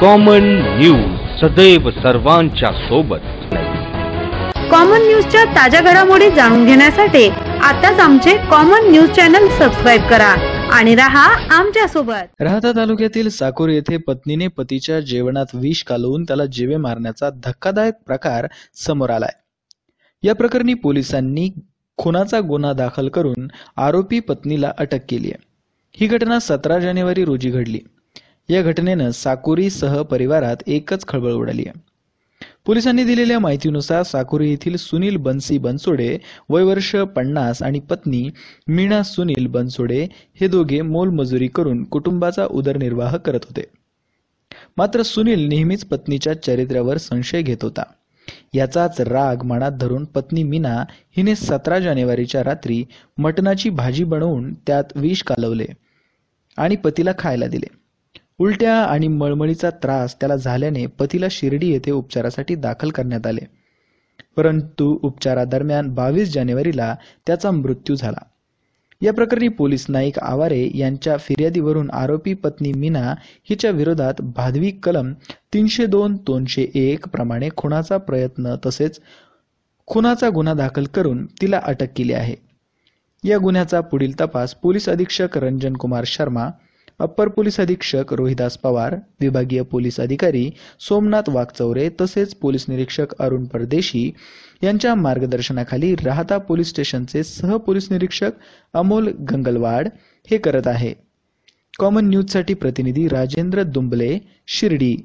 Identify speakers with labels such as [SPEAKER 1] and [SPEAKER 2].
[SPEAKER 1] common news सदैव सर्वांच्या सोबत कॉमन न्यूजच्या ताज्या घडामोडी जाणून घेण्यासाठी आताच आमचे कॉमन न्यूज चॅनल सबस्क्राईब करा आणि राहा आमच्या सोबत राहता तालुक्यातील साकोर येथे पत्नीने पतीच्या जेवणात विष कालवून त्याला जीवे मारण्याचा धक्कादायक प्रकार समोर आलाय या प्रकरणी पोलिसांनी खुनाचा गुन्हा दाखल करून आरोपी पत्नीला अटक केली आहे ही घटना सतरा जानेवारी रोजी घडली या घटनेनं सह परिवारात एकच खळबळ उडाली आहे पोलिसांनी दिलेल्या माहितीनुसार साकुरी येथील सुनील बनसी बनसोडे वय पन्नास आणि पत्नी मीणा सुनील बनसोडे हे दोघे मोलमजुरी करून कुटुंबाचा उदरनिर्वाह करत होते मात्र सुनील नेहमीच पत्नीच्या चरित्र्यावर संशय घेत होता याचाच राग मनात धरून पत्नी मीना हिने सतरा जानेवारीच्या रात्री मटणाची भाजी बनवून त्यात विष कालवले आणि पतीला खायला दिले उलट्या आणि मळमळीचा त्रास त्याला झाल्याने पतीला शिर्डी येथे उपचारासाठी दाखल करण्यात आले परंतु उपचारादरम्यान बावीस जानेवारीला त्याचा मृत्यू झाला या प्रकरणी पोलीस नाईक आवारे यांच्या फिर्यादीवरून आरोपी पत्नी मीना हिच्या विरोधात भादवी कलम तीनशे दोन दोनशे एक प्रमाणे खुनाचा प्रयत्न तसेच खुनाचा गुन्हा दाखल करून तिला अटक केली आहे या गुन्ह्याचा पुढील तपास पोलीस अधीक्षक रंजन कुमार शर्मा अप्पर पोलीस अधीक्षक रोहिदास पवार विभागीय पोलीस अधिकारी सोमनाथ वाघचौरे तसेच पोलीस निरीक्षक अरुण परदेशी यांच्या मार्गदर्शनाखाली राहता पोलीस स्टेशनचे सह पोलीस निरीक्षक अमोल गंगलवाड हे करत आहे कॉमन न्यूजसाठी प्रतिनिधी राजेंद्र दुंबले शिर्डी